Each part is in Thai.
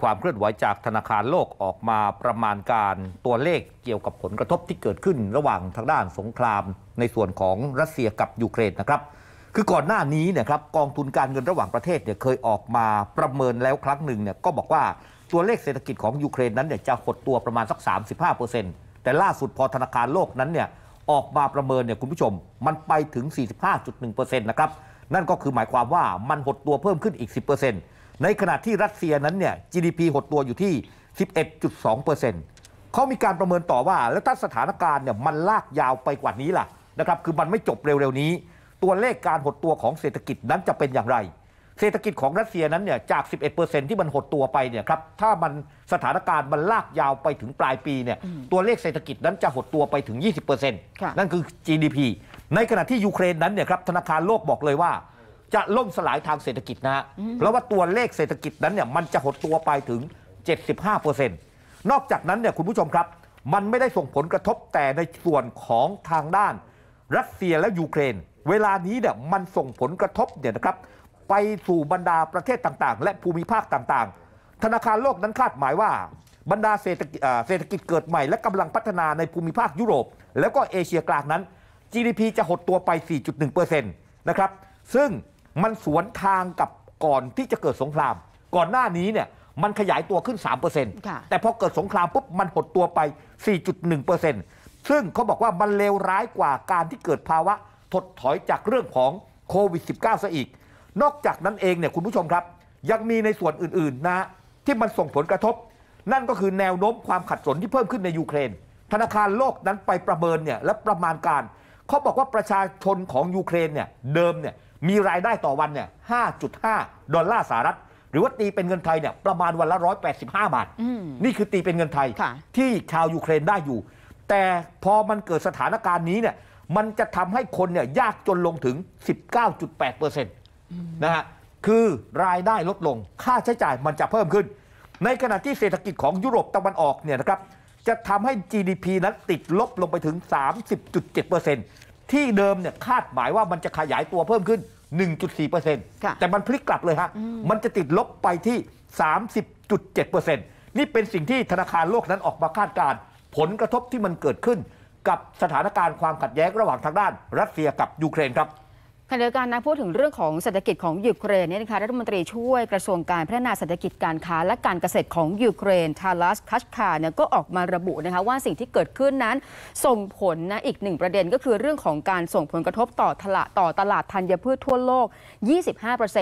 ความเคลื่อนไหวจากธนาคารโลกออกมาประมาณการตัวเลขเกี่ยวกับผลกระทบที่เกิดขึ้นระหว่างทางด้านสงครามในส่วนของรัสเซียกับยูเครนนะครับ คือก่อนหน้านี้นะครับกองทุนการเงินระหว่างประเทศเนี่ยเคยออกมาประเมินแล้วครั้งหนึ่งเนี่ยก็บอกว่าตัวเลขเศรษฐกิจของยูเครนนั้นเนี่ยจะหดตัวประมาณสัก 35%แต่ล่าสุดพอธนาคารโลกนั้นเนี่ยออกมาประเมินเนี่ยคุณผู้ชมมันไปถึง 45.1%นะครับนั่นก็คือหมายความว่ามันหดตัวเพิ่มขึ้นอีก 10%ในขณะที่รัสเซียนั้นเนี่ย GDP หดตัวอยู่ที่ 11.2%เขามีการประเมินต่อว่าแล้วถ้าสถานการณ์เนี่ยมันลากยาวไปกว่านี้ล่ะนะครับคือมันไม่จบเร็วๆนี้ ตัวเลขการหดตัวของเศรษฐกิจนั้นจะเป็นอย่างไร เศรษฐกิจของรัสเซียนั้นเนี่ยจาก 11%ที่มันหดตัวไปเนี่ยครับถ้ามันสถานการณ์มันลากยาวไปถึงปลายปีเนี่ยตัวเลขเศรษฐกิจนั้นจะหดตัวไปถึง 20%นั่นคือ GDP ในขณะที่ยูเครนนั้นเนี่ยครับธนาคารโลกบอกเลยว่าจะล่มสลายทางเศรษฐกิจนะฮะเพราะว่าตัวเลขเศรษฐกิจนั้นเนี่ยมันจะหดตัวไปถึง 75%นอกจากนั้นเนี่ยคุณผู้ชมครับ มันไม่ได้ส่งผลกระทบแต่ในส่วนของทางด้าน รัสเซียและยูเครน เวลานี้เนี่ยมันส่งผลกระทบเนี่ยนะครับไปสู่บรรดาประเทศต่างๆ และภูมิภาคต่างๆ ธนาคารโลกนั้นคาดหมายว่าบรรดาเศรษฐกิจเศรษฐกิจเกิดใหม่และกำลังพัฒนาในภูมิภาคยุโรปแล้วก็เอเชียกลางนั้น GDP จะหดตัวไป4.1%นะครับซึ่งมันสวนทางกับก่อนที่จะเกิดสงคราม ก่อนหน้านี้เนี่ยมันขยายตัวขึ้น 3%แต่พอเกิดสงครามปุ๊บมันหดตัวไป 4.1%ซึ่งเขาบอกว่ามันเลวร้ายกว่าการที่เกิดภาวะถดถอยจากเรื่องของโควิด -19 ซะอีก นอกจากนั้นเองเนี่ยคุณผู้ชมครับ ยังมีในส่วนอื่นๆนะ ที่มันส่งผลกระทบ นั่นก็คือแนวโน้มความขัดสนที่เพิ่มขึ้นในยูเครน ธนาคารโลกนั้นไปประเมินเนี่ยและประมาณการเขาบอกว่าประชาชนของยูเครนเนี่ยเดิมเนี่ยมีรายได้ต่อวันเนี่ย 5.5 ดอลลาร์สหรัฐ หรือว่าตีเป็นเงินไทยเนี่ยประมาณวันละ 185 บาท นี่คือตีเป็นเงินไทย ที่ชาวยูเครนได้อยู่ แต่พอมันเกิดสถานการณ์นี้เนี่ย มันจะทำให้คนเนี่ยยากจนลงถึง 19.8%นะฮะ คือรายได้ลดลง ค่าใช้จ่ายมันจะเพิ่มขึ้น ในขณะที่เศรษฐกิจของยุโรปตะวันออกเนี่ยนะครับ จะทำให้ GDP นั้นติดลบลงไปถึง 30.7%เที่เดิมเนี่ยคาดหมายว่ามันจะขยายตัวเพิ่มขึ้น 1.4%แต่มันพลิกกลับเลยฮะ มันจะติดลบไปที่ 30.7%นี่เป็นสิ่งที่ธนาคารโลกนั้นออกมาคาดการ ผลกระทบที่มันเกิดขึ้น กับสถานการณ์ความขัดแย้งระหว่างทางด้านรัสเซียกับยูเครนครับขณะเดียวกันนะพูดถึงเรื่องของเศรษฐกิจของยูเครนเนี่ยนะคะรัฐมนตรีช่วยกระทรวงการพัฒนาเศรษฐกิจการค้า และการเกษตรของยูเครนทาลัสคัชคาเนี่ยก็ออกมาระบุนะคะว่าสิ่งที่เกิดขึ้นนั้น ส่งผลนะอีกหนึ่งประเด็นก็คือเรื่องของการส่งผลกระทบต่อตลาดต่อตลาดธัญพืชทั่วโลก 25%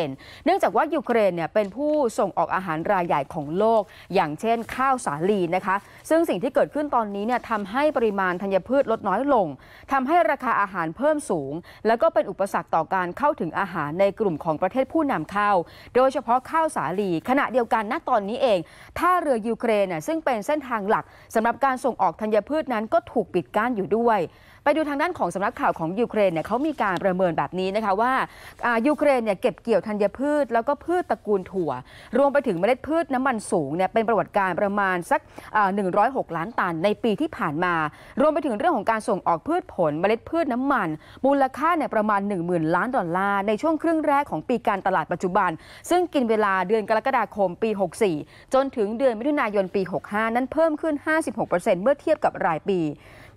เนื่องจากว่ายูเครนเนี่ยเป็นผู้ส่งออกอาหารรายใหญ่ของโลก อย่างเช่น ข้าวสาลีนะคะซึ่งสิ่งที่เกิดขึ้นตอนนี้เนี่ยทำให้ปริมาณธัญพืชลดน้อยลง ทำให้ราคาอาหารเพิ่มสูง แล้วก็เป็นอุปสรรคต่อ่อการเข้าถึงอาหารในกลุ่มของประเทศผู้นำเข้าโดยเฉพาะข้าวสาลีขณะเดียวกันณตอนนี้เองท่าเรือยูเครนซึ่งเป็นเส้นทางหลัก สำหรับการส่งออกธัญพืชนั้นก็ถูกปิดกั้นอยู่ด้วยไปดูทางด้านของสำนักข่าวของยูเครนเนี่ยเขามีการประเมินแบบนี้นะคะว่ายูเครนเนี่ยเก็บเกี่ยวธัญพืช แล้วก็พืชตระกูลถั่ว รวมไปถึงเมล็ดพืชน้ำมันสูงเนี่ยเป็นประวัติการประมาณสัก 106 ล้านตัน ในปีที่ผ่านมา รวมไปถึงเรื่องของการส่งออกพืชผลเมล็ดพืชน้ำมัน มูลค่าเนี่ยประมาณ 1 0,000 ล้านดอลลาร์ในช่วงครึ่งแรกของปีการตลาดปัจจุบัน ซึ่งกินเวลาเดือนกรกฎาคมปี 64 จนถึงเดือนมิถุนายนปี65นั้นเพิ่มขึ้น 56%เมื่อเทียบกับรายปี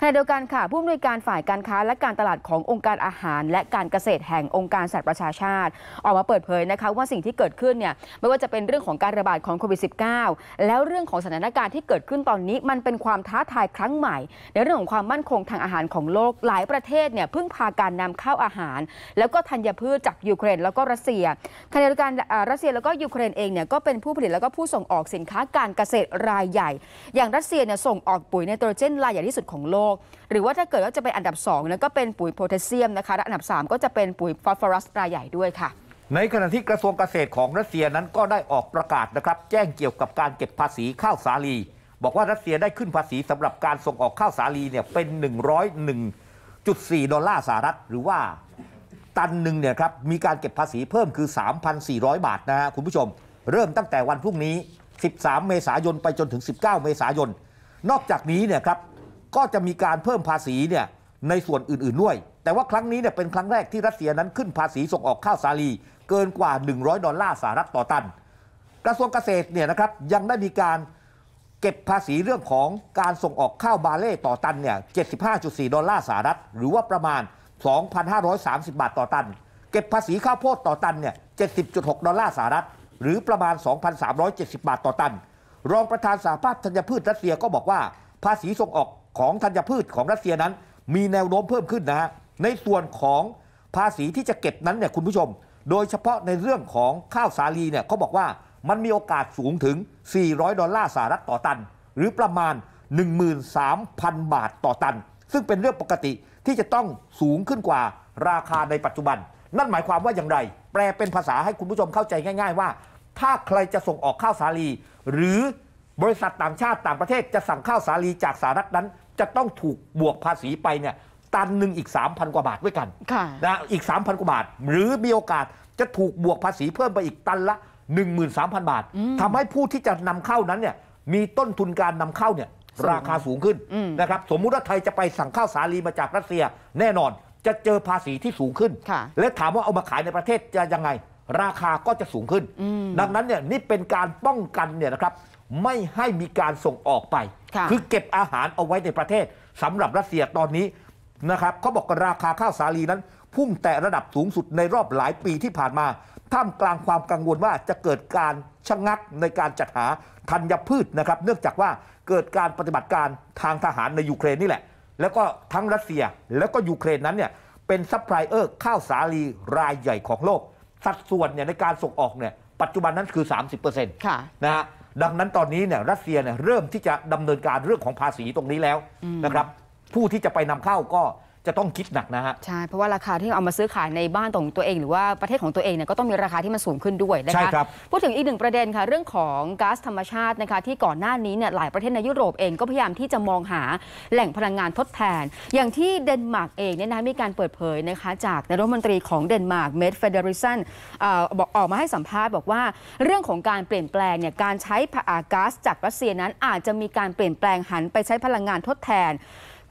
ขณะเดียวกันค่ะผู้อำนวยการฝ่ายการค้าและการตลาดขององค์การอาหาร และการเกษตรแห่งองค์การสหประชาชาติ ออกมาเปิดเผยนะคะว่าสิ่งที่เกิดขึ้นเนี่ยไม่ว่าจะเป็นเรื่องของการระบาดของโควิด -19 แล้วเรื่องของสถานการณ์ที่เกิดขึ้นตอนนี้มันเป็นความท้าทายครั้งใหม่ ในเรื่องของความมั่นคงทางอาหารของโลกหลายประเทศเนี่ยพึ่งพาการนำเข้าอาหาร แล้วก็ธัญพืชจากยูเครน แล้วก็รัสเซียขณะเดียวกันรัสเซียแล้วก็ยูเครนเองเนี่ยก็เป็นผู้ผลิตแล้วก็ผู้ส่งออกสินค้าการเกษตรรายใหญ่ อย่างรัสเซียเนี่ยส่งออกปุ๋ยไนโตรเจนรายใหญ่ที่สุดของโลกกหรือว่าถ้าเกิดว่าจะเป็นอันดับ2นั้นก็เป็นปุ๋ยโพแทสเซียมนะคะและอันดับ 3 ก็จะเป็นปุ๋ยฟอสฟอรัสรายใหญ่ด้วยค่ะ ในขณะที่กระทรวงเกษตรของรัสเซียนั้นก็ได้ออกประกาศนะครับ แจ้งเกี่ยวกับการเก็บภาษีข้าวสาลี บอกว่ารัสเซียได้ขึ้นภาษีสำหรับการส่งออกข้าวสาลีเนี่ยเป็น 101.4 ดอลลาร์สหรัฐ หรือว่า ตันหนึ่งเนี่ยครับมีการเก็บภาษีเพิ่มคือ 3,400 บาทนะฮะคุณผู้ชม เริ่มตั้งแต่วันพรุ่งนี้ 13 เมษายนไปจนถึง 19 เมษายนนอกจากนี้เนี่ยครับก็จะมีการเพิ่มภาษีเนี่ยในส่วนอื่นๆด้วย แต่ว่าครั้งนี้เนี่ยเป็นครั้งแรกที่รัสเซียนั้นขึ้นภาษีส่งออกข้าวสาลี เกินกว่า 100ดอลลาร์สหรัฐต่อตัน กระทรวงเกษตรเนี่ยนะครับยังได้มีการเก็บภาษีเรื่องของการส่งออกข้าวบาเล่ต่อตันเนี่ย75.4ดอลลาร์สหรัฐหรือว่าประมาณ 2,530 บาทต่อตัน เก็บภาษีข้าวโพดต่อตันเนี่ย70.6ดอลลาร์สหรัฐ หรือประมาณ 2,370 บาทต่อตัน รองประธานสหภาพธัญพืชรัสเซียก็บอกว่าภาษีส่งออกของธัญพืชของรัสเซียนั้น มีแนวโน้มเพิ่มขึ้นนะฮะ ในส่วนของภาษีที่จะเก็บนั้นเนี่ยคุณผู้ชม โดยเฉพาะในเรื่องของข้าวสาลีเนี่ยเขาบอกว่ามันมีโอกาสสูงถึง 400 ดอลลาร์สหรัฐต่อตัน หรือประมาณ 13,000 บาทต่อตัน ซึ่งเป็นเรื่องปกติที่จะต้องสูงขึ้นกว่าราคาในปัจจุบัน นั่นหมายความว่าอย่างไร แปลเป็นภาษาให้คุณผู้ชมเข้าใจง่าย ๆว่า ถ้าใครจะส่งออกข้าวสาลี หรือบริษัทต่างชาติต่างประเทศ จะสั่งข้าวสาลีจากสหรัฐนั้นจะต้องถูกบวกภาษีไปเนี่ยตันหนึ่งอีก3,000 กว่าบาทด้วยกันนะอีก 3,000กว่าบาท หรือมีโอกาสจะถูกบวกภาษีเพิ่มไปอีกตันละ 13,000 บาท ทำให้ผู้ที่จะนำเข้านั้นเนี่ยมีต้นทุนการนำเข้าเนี่ยราคาสูงขึ้นนะครับสมมุติว่าไทยจะไปสั่งข้าวสาลีมาจากรัสเซียแน่นอนจะเจอภาษีที่สูงขึ้น และถามว่าเอามาขายในประเทศจะยังไงราคาก็จะสูงขึ้น ดังนั้นเนี่ยนี่เป็นการป้องกันเนี่ยนะครับไม่ให้มีการส่งออกไป คือเก็บอาหารเอาไว้ในประเทศ สำหรับรัสเซียตอนนี้นะครับเขาบอกราคาข้าวสาลีนั้น พุ่งแต่ระดับสูงสุดในรอบหลายปีที่ผ่านมา ท่ามกลางความกังวลว่าจะเกิดการชะงงักในการจัดหาธัญพืชนะครับเนื่องจากว่าเกิดการปฏิบัติการทางทหารในยูเครนนี่แหละ แล้วก็ทั้งรัสเซีย แล้วก็ยูเครนนั้นเนี่ยเป็นซัพพลายเออร์ข้าวสาลี รายใหญ่ของโลก สัดส่วนเนี่ยในการส่งออกเนี่ยปัจจุบันนั้นคือ 30%ค่ะนะฮะดังนั้นตอนนี้เนี่ยรัสเซียเนี่ยเริ่มที่จะดำเนินการเรื่องของภาษีตรงนี้แล้วนะครับ ผู้ที่จะไปนำเข้าก็จะต้องคิดหนักนะฮะใช่เพราะว่าราคาที่เอามาซื้อขายในบ้านของตัวเองหรือว่าประเทศของตัวเองเนี่ยก็ต้องมีราคาที่มันสูงขึ้นด้วยนะคะใช่ครับพูดถึงอีกหนึ่งประเด็นค่ะเรื่องของก๊าซธรรมชาตินะคะที่ก่อนหน้านี้เนี่ยหลายประเทศในยุโรปเองก็พยายามที่จะมองหาแหล่งพลังงานทดแทน อย่างที่เดนมาร์กเองเนี่ยนะมีการเปิดเผยนะคะจากนายรัฐมนตรีของเดนมาร์กเมดเฟเดริสันบอกออกมาให้สัมภาษณ์บอกว่าเรื่องของการเปลี่ยนแปลงเนี่ยการใช้ก๊าซจากรัสเซียนั้นอาจจะมีการเปลี่ยนแปลงหันไปใช้พลังงานทดแทน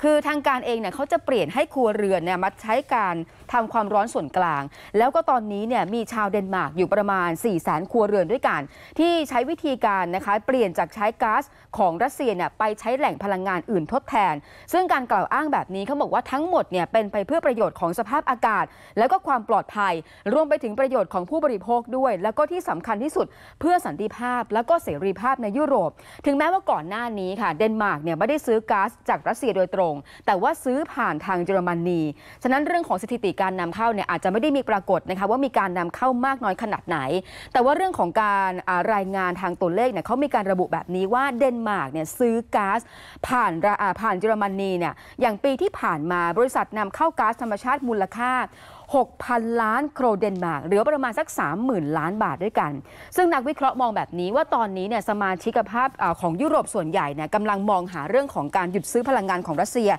คือทางการเองเนี่ยเขาจะเปลี่ยนให้ครัวเรือนเนี่ยมาใช้การทำความร้อนส่วนกลาง แล้วก็ตอนนี้เนี่ยมีชาวเดนมาร์กอยู่ประมาณ4ี่แสนครัวเรือนด้วยกัน ที่ใช้วิธีการนะคะเปลี่ยนจากใช้ก๊าซของรัสเซียเนี่ยไปใช้แหล่งพลังงานอื่นทดแทน ซึ่งการกล่าวอ้างแบบนี้เขาบอกว่าทั้งหมดเนี่ยเป็นไปเพื่อประโยชน์ของสภาพอากาศ แล้วก็ความปลอดภัย รวมไปถึงประโยชน์ของผู้บริโภคด้วย แล้วก็ที่สำคัญที่สุดเพื่อสันติภาพแล้วก็เสรีภาพในยุโรป ถึงแม้ว่าก่อนหน้านี้ค่ะเดนมาร์กเนี่ยไม่ได้ซื้อก๊าซจากรัสเซียโดยตรงงแต่ว่าซื้อผ่านทางเยอรมนี ฉะนั้นเรื่องของสถิติการนำเข้าเนี่ยอาจจะไม่ได้มีปรากฏนะคะว่ามีการนำเข้ามากน้อยขนาดไหน แต่ว่าเรื่องของการรายงานทางตัวเลขเนี่ยเขามีการระบุแบบนี้ว่าเดนมาร์กเนี่ยซื้อก๊าซผ่านผ่านเยอรมนีเนี่ยอย่างปีที่ผ่านมาบริษัทนำเข้าก๊าซธรรมชาติมูลค่า6,000 ล้านโครเดนมาร์กหรือประมาณสัก 30,000 ล้านบาทด้วยกัน ซึ่งนักวิเคราะห์มองแบบนี้ว่าตอนนี้เนี่ยสมาชิกภาพของยุโรปส่วนใหญ่เนี่ยกำลังมองหาเรื่องของการหยุดซื้อพลังงานของรัสเซีย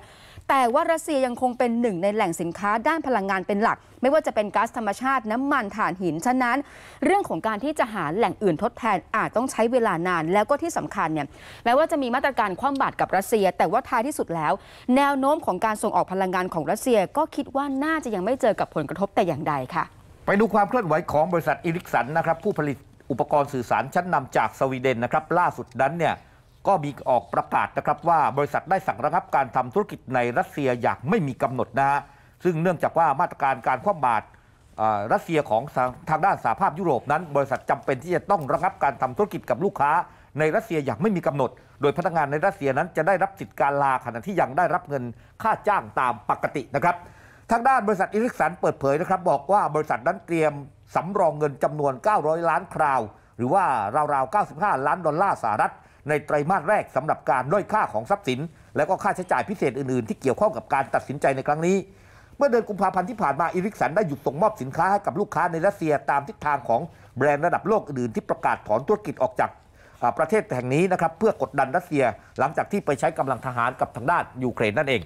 แต่ว่ารัสเซียยังคงเป็นหนึ่งในแหล่งสินค้า ด้านพลังงานเป็นหลัก ไม่ว่าจะเป็นก๊าซธรรมชาติน้ำมันถ่านหิน ฉะนั้นเรื่องของการที่จะหาแหล่งอื่นทดแทนอาจต้องใช้เวลานานแล้วก็ที่สำคัญเนี่ยแม้ว่าจะมีมาตรการคว่ำบาตรกับรัสเซีย แต่ว่าท้ายที่สุดแล้ว แนวโน้มของการส่งออกพลังงานของรัสเซียก็คิดว่าน่าจะยังไม่เจอกับผลกระทบแต่อย่างใดค่ะ ไปดูความเคลื่อนไหวของบริษัทอิลิกสันนะครับ ผู้ผลิตอุปกรณ์สื่อสารชั้นนำจากสวีเดนนะครับล่าสุดนั้นเนี่ยก็มีออกประกาศนะครับว่า บริษัทได้สั่งระงับการทำธุรกิจในรัสเซียอย่างไม่มีกำหนดนะฮะซึ่งเนื่องจากว่ามาตรการการคว่ำบาตรรัสเซียของทางด้านสหภาพยุโรปนั้น บริษัทจำเป็นที่จะต้องระงับการทำธุรกิจกับลูกค้า ในรัสเซียอย่างไม่มีกำหนด โดยพนักงานในรัสเซียนั้นจะได้รับสิทธิการลาขณะที่ยังได้รับเงินค่าจ้างตามปกตินะครับทางด้านบริษัทอิริกสันเปิดเผยนะครับบอกว่าบริษัทนั้นเตรียมสำรองเงินจำนวน 900 ล้านคราว หรือว่าราวๆ95 ล้านดอลลาร์สหรัฐในไตรมาสแรกสำหรับการด้อยค่าของทรัพย์สิน และก็ค่าใช้จ่ายพิเศษอื่นๆที่เกี่ยวข้องกับการตัดสินใจในครั้งนี้ เมื่อเดือนกุมภาพันธ์ที่ผ่านมา อิริกสันได้หยุดส่งมอบสินค้าให้กับลูกค้าในรัสเซีย ตามทิศทางของแบรนด์ระดับโลกอื่นๆที่ประกาศถอนธุรกิจออกจาก ประเทศแห่งนี้นะครับเพื่อกดดันรัสเซีย หลังจากที่ไปใช้กำลังทหารกับทางด้านยูเครนนั่นเอง